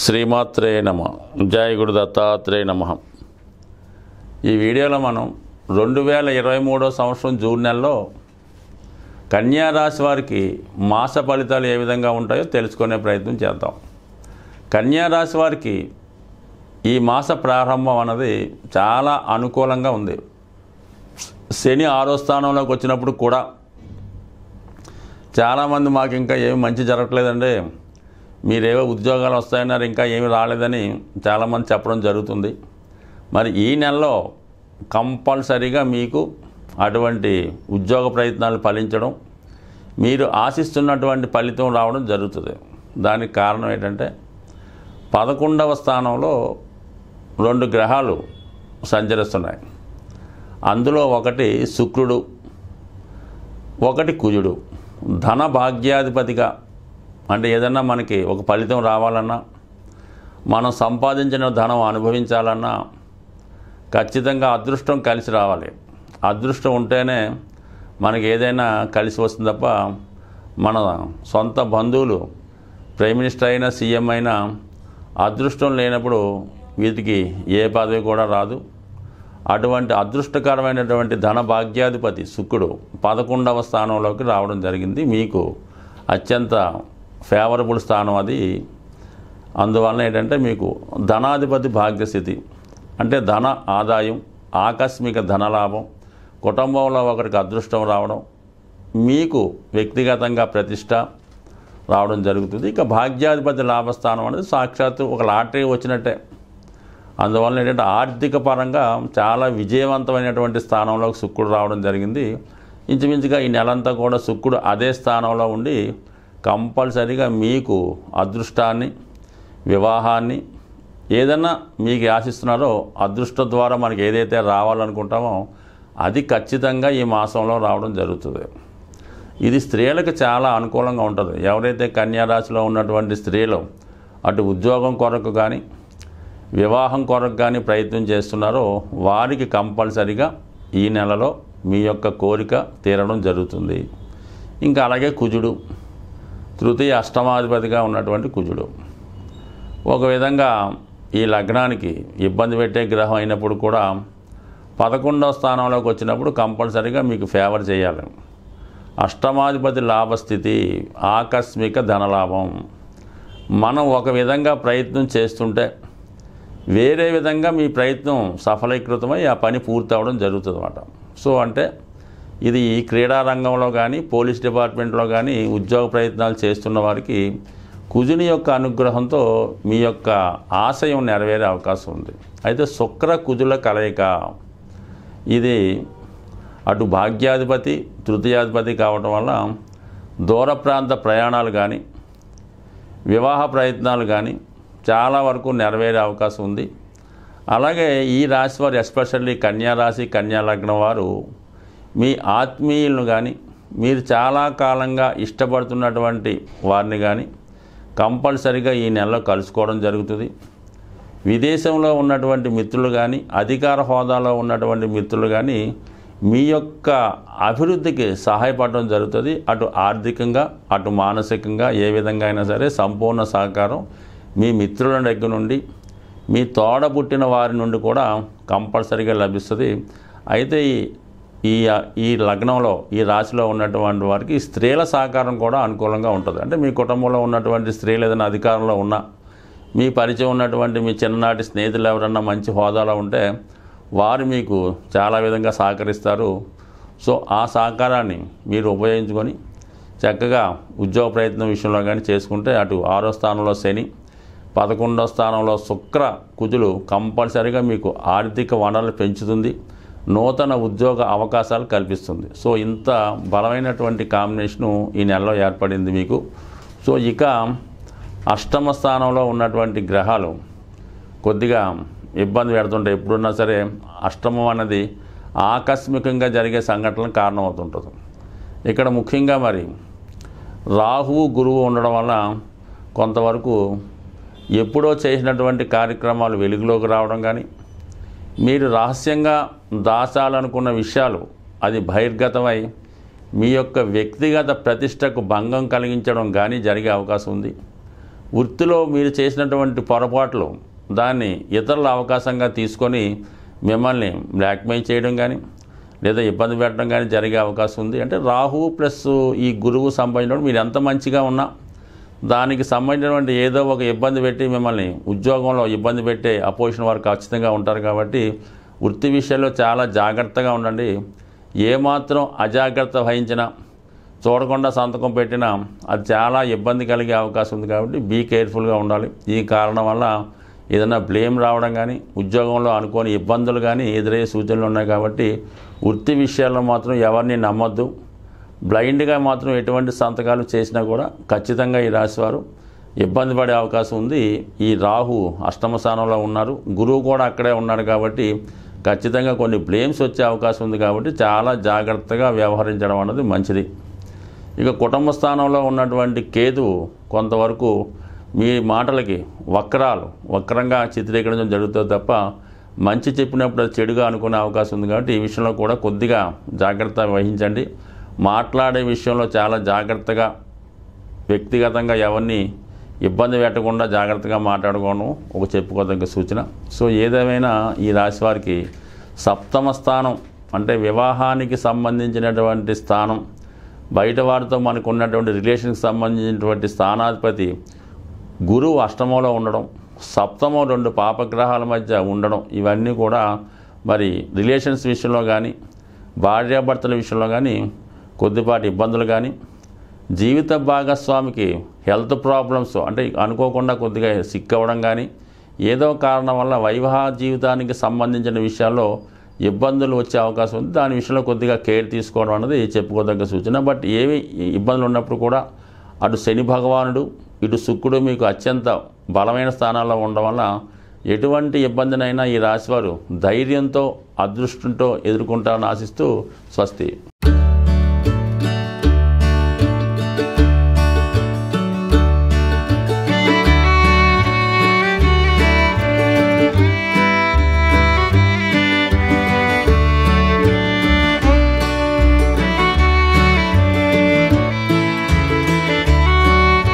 శ్రీమాత్రే నమ జయ గురు దత్తాత్రేయ నమ ఈ వీడియోలో మనం రెండు వేల ఇరవై మూడో సంవత్సరం జూన్ నెలలో కన్యారాశి వారికి మాస ఫలితాలు ఏ విధంగా ఉంటాయో తెలుసుకునే ప్రయత్నం చేద్దాం కన్యారాశి వారికి ఈ మాస ప్రారంభం అన్నది చాలా అనుకూలంగా ఉంది శని ఆరో స్థానంలోకి వచ్చినప్పుడు కూడా చాలామంది మాకు ఇంకా ఏమి మంచి జరగట్లేదండి మీరేవో ఉద్యోగాలు వస్తాయన్నారు ఇంకా ఏమి రాలేదని చాలామంది చెప్పడం జరుగుతుంది మరి ఈ నెలలో కంపల్సరీగా మీకు అటువంటి ఉద్యోగ ప్రయత్నాలు ఫలించడం మీరు ఆశిస్తున్నటువంటి ఫలితం రావడం జరుగుతుంది దానికి కారణం ఏంటంటే పదకొండవ స్థానంలో రెండు గ్రహాలు సంచరిస్తున్నాయి అందులో ఒకటి శుక్రుడు ఒకటి కుజుడు ధన భాగ్యాధిపతిగా అంటే ఏదన్నా మనకి ఒక ఫలితం రావాలన్నా మనం సంపాదించిన ధనం అనుభవించాలన్నా ఖచ్చితంగా అదృష్టం కలిసి రావాలి అదృష్టం ఉంటేనే మనకి ఏదైనా కలిసి వస్తుంది తప్ప మన సొంత బంధువులు ప్రైమ్ మినిస్టర్ అయినా సీఎం అయినా అదృష్టం లేనప్పుడు వీటికి ఏ పదవి కూడా రాదు అటువంటి అదృష్టకరమైనటువంటి ధన భాగ్యాధిపతి శుక్రుడు పదకొండవ స్థానంలోకి రావడం జరిగింది మీకు అత్యంత ఫేవరబుల్ స్థానం అది అందువలన ఏంటంటే మీకు ధనాధిపతి భాగ్యస్థితి అంటే ధన ఆదాయం ఆకస్మిక ధనలాభం కుటుంబంలో ఒకరికి అదృష్టం రావడం మీకు వ్యక్తిగతంగా ప్రతిష్ట రావడం జరుగుతుంది ఇక భాగ్యాధిపతి లాభస్థానం అనేది సాక్షాత్తు ఒక లాటరీ వచ్చినట్టే అందువల్ల ఏంటంటే ఆర్థిక పరంగా చాలా విజయవంతమైనటువంటి స్థానంలోకి శుక్రుడు రావడం జరిగింది ఇంచుమించుగా ఈ నెలంతా కూడా శుక్రుడు అదే స్థానంలో ఉండి కంపల్సరీగా మీకు అదృష్టాన్ని వివాహాన్ని ఏదన్నా మీకు ఆశిస్తున్నారో అదృష్ట ద్వారా మనకి ఏదైతే రావాలనుకుంటామో అది ఖచ్చితంగా ఈ మాసంలో రావడం జరుగుతుంది ఇది స్త్రీలకు చాలా అనుకూలంగా ఉంటుంది ఎవరైతే కన్యారాశిలో ఉన్నటువంటి స్త్రీలు అటు ఉద్యోగం కొరకు కానీ వివాహం కొరకు కానీ ప్రయత్నం చేస్తున్నారో వారికి కంపల్సరిగా ఈ నెలలో మీ యొక్క కోరిక తీరడం జరుగుతుంది ఇంకా అలాగే కుజుడు తృతీయ అష్టమాధిపతిగా ఉన్నటువంటి కుజుడు ఒక విధంగా ఈ లగ్నానికి ఇబ్బంది పెట్టే గ్రహం అయినప్పుడు కూడా పదకొండవ స్థానంలోకి వచ్చినప్పుడు కంపల్సరీగా మీకు ఫేవర్ చేయాలి అష్టమాధిపతి లాభస్థితి ఆకస్మిక ధనలాభం మనం ఒక విధంగా ప్రయత్నం చేస్తుంటే వేరే విధంగా మీ ప్రయత్నం సఫలీకృతమై ఆ పని పూర్తి జరుగుతుంది అన్నమాట సో అంటే ఇది క్రీడారంగంలో కానీ పోలీస్ డిపార్ట్మెంట్లో కానీ ఉద్యోగ ప్రయత్నాలు చేస్తున్న వారికి కుజుని యొక్క అనుగ్రహంతో మీ యొక్క ఆశయం నెరవేరే అవకాశం ఉంది అయితే శుక్ర కుజుల కలయిక ఇది అటు భాగ్యాధిపతి తృతీయాధిపతి కావటం వల్ల దూర ప్రాంత ప్రయాణాలు కానీ వివాహ ప్రయత్నాలు కానీ చాలా వరకు నెరవేరే అవకాశం ఉంది అలాగే ఈ రాశి వారు ఎస్పెషల్లీ కన్యా రాశి కన్యా లగ్నం వారు మీ ఆత్మీయులను కానీ మీరు చాలా కాలంగా ఇష్టపడుతున్నటువంటి వారిని కానీ కంపల్సరిగా ఈ నెలలో కలుసుకోవడం జరుగుతుంది విదేశంలో ఉన్నటువంటి మిత్రులు కానీ అధికార హోదాలో ఉన్నటువంటి మిత్రులు కానీ మీ యొక్క అభివృద్ధికి సహాయపడడం జరుగుతుంది అటు ఆర్థికంగా అటు మానసికంగా ఏ విధంగా అయినా సరే సంపూర్ణ సహకారం మీ మిత్రుల దగ్గర నుండి మీ తోడ పుట్టిన వారి నుండి కూడా కంపల్సరీగా లభిస్తుంది అయితే ఈ ఈ ఈ లగ్నంలో ఈ రాశిలో ఉన్నటువంటి వారికి స్త్రీల సహకారం కూడా అనుకూలంగా ఉంటుంది అంటే మీ కుటుంబంలో ఉన్నటువంటి స్త్రీలు ఏదైనా అధికారంలో ఉన్నా మీ పరిచయం ఉన్నటువంటి మీ చిన్ననాటి స్నేహితులు ఎవరన్నా మంచి హోదాలో ఉంటే వారు మీకు చాలా విధంగా సహకరిస్తారు సో ఆ సహకారాన్ని మీరు ఉపయోగించుకొని చక్కగా ఉద్యోగ ప్రయత్నం విషయంలో కానీ చేసుకుంటే అటు ఆరో స్థానంలో శని పదకొండో స్థానంలో శుక్ర కుజులు కంపల్సరీగా మీకు ఆర్థిక వనరులు పెంచుతుంది నూతన ఉద్యోగ అవకాశాలు కల్పిస్తుంది సో ఇంత బలమైనటువంటి కాంబినేషను ఈ నెలలో ఏర్పడింది మీకు సో ఇక అష్టమ స్థానంలో ఉన్నటువంటి గ్రహాలు కొద్దిగా ఇబ్బంది పెడుతుంటాయి ఎప్పుడున్నా సరే అష్టమం అన్నది ఆకస్మికంగా జరిగే సంఘటనలకు కారణమవుతుంటుంది ఇక్కడ ముఖ్యంగా మరి రాహువు గురువు ఉండడం వల్ల కొంతవరకు ఎప్పుడో చేసినటువంటి కార్యక్రమాలు వెలుగులోకి రావడం కానీ మీరు రహస్యంగా దాచాలనుకున్న విషయాలు అది బహిర్గతమై మీ యొక్క వ్యక్తిగత ప్రతిష్టకు భంగం కలిగించడం కానీ జరిగే అవకాశం ఉంది వృత్తిలో మీరు చేసినటువంటి పొరపాట్లు దాన్ని ఇతరుల అవకాశంగా తీసుకొని మిమ్మల్ని బ్లాక్మెయిల్ చేయడం కానీ లేదా ఇబ్బంది పెట్టడం కానీ జరిగే అవకాశం ఉంది అంటే రాహు ప్లస్ ఈ గురువు సంబంధించిన మీరు ఎంత మంచిగా ఉన్నా దానికి సంబంధించినటువంటి ఏదో ఒక ఇబ్బంది పెట్టి మిమ్మల్ని ఉద్యోగంలో ఇబ్బంది పెట్టే అపోజిషన్ వారు ఖచ్చితంగా ఉంటారు కాబట్టి వృత్తి విషయంలో చాలా జాగ్రత్తగా ఉండండి ఏమాత్రం అజాగ్రత్త వహించినా చూడకుండా సంతకం పెట్టినా అది చాలా ఇబ్బంది కలిగే అవకాశం ఉంది కాబట్టి బీ కేర్ఫుల్గా ఉండాలి ఈ కారణం వల్ల ఏదైనా బ్లేమ్ రావడం కానీ ఉద్యోగంలో అనుకోని ఇబ్బందులు కానీ ఎదురయ్యే సూచనలు ఉన్నాయి కాబట్టి వృత్తి విషయాల్లో మాత్రం ఎవరిని నమ్మొద్దు బ్లైండ్గా మాత్రం ఎటువంటి సంతకాలు చేసినా కూడా ఖచ్చితంగా ఈ రాశివారు ఇబ్బంది పడే అవకాశం ఉంది ఈ రాహు అష్టమ స్థానంలో ఉన్నారు గురువు కూడా అక్కడే ఉన్నాడు కాబట్టి ఖచ్చితంగా కొన్ని బ్లేమ్స్ వచ్చే అవకాశం ఉంది కాబట్టి చాలా జాగ్రత్తగా వ్యవహరించడం అన్నది మంచిది ఇక కుటుంబ స్థానంలో ఉన్నటువంటి కేతు కొంతవరకు మీ మాటలకి వక్రాలు వక్రంగా చిత్రీకరించడం జరుగుతుంది తప్ప మంచి చెప్పినప్పుడు అది చెడుగా అనుకునే అవకాశం ఉంది కాబట్టి ఈ విషయంలో కూడా కొద్దిగా జాగ్రత్త వహించండి మాట్లాడే విషయంలో చాలా జాగ్రత్తగా వ్యక్తిగతంగా ఎవరిని ఇబ్బంది పెట్టకుండా జాగ్రత్తగా మాట్లాడుకోవడం ఒక చెప్పుకోదగ్గ సూచన సో ఏదేమైనా ఈ రాశి వారికి సప్తమ స్థానం అంటే వివాహానికి సంబంధించినటువంటి స్థానం బయట వారితో మనకు ఉన్నటువంటి రిలేషన్కి సంబంధించినటువంటి స్థానాధిపతి గురువు అష్టమంలో ఉండడం సప్తమం రెండు పాపగ్రహాల మధ్య ఉండడం ఇవన్నీ కూడా మరి రిలేషన్స్ విషయంలో కానీ భార్యాభర్తల విషయంలో కానీ కొద్దిపాటి ఇబ్బందులు కానీ జీవిత భాగస్వామికి హెల్త్ ప్రాబ్లమ్స్ అంటే అనుకోకుండా కొద్దిగా సిక్ అవ్వడం కానీ ఏదో కారణం వల్ల వైవాహ జీవితానికి సంబంధించిన విషయాల్లో ఇబ్బందులు వచ్చే అవకాశం ఉంది దాని విషయంలో కొద్దిగా కేర్ తీసుకోవడం అన్నది చెప్పుకోదగ్గ సూచన బట్ ఏవి ఇబ్బందులు ఉన్నప్పుడు కూడా అటు శని భగవానుడు ఇటు శుక్రుడు మీకు అత్యంత బలమైన స్థానాల్లో ఉండడం వల్ల ఎటువంటి ఇబ్బందినైనా ఈ రాశివారు ధైర్యంతో అదృష్టంతో ఎదుర్కొంటారని ఆశిస్తూ స్వస్తి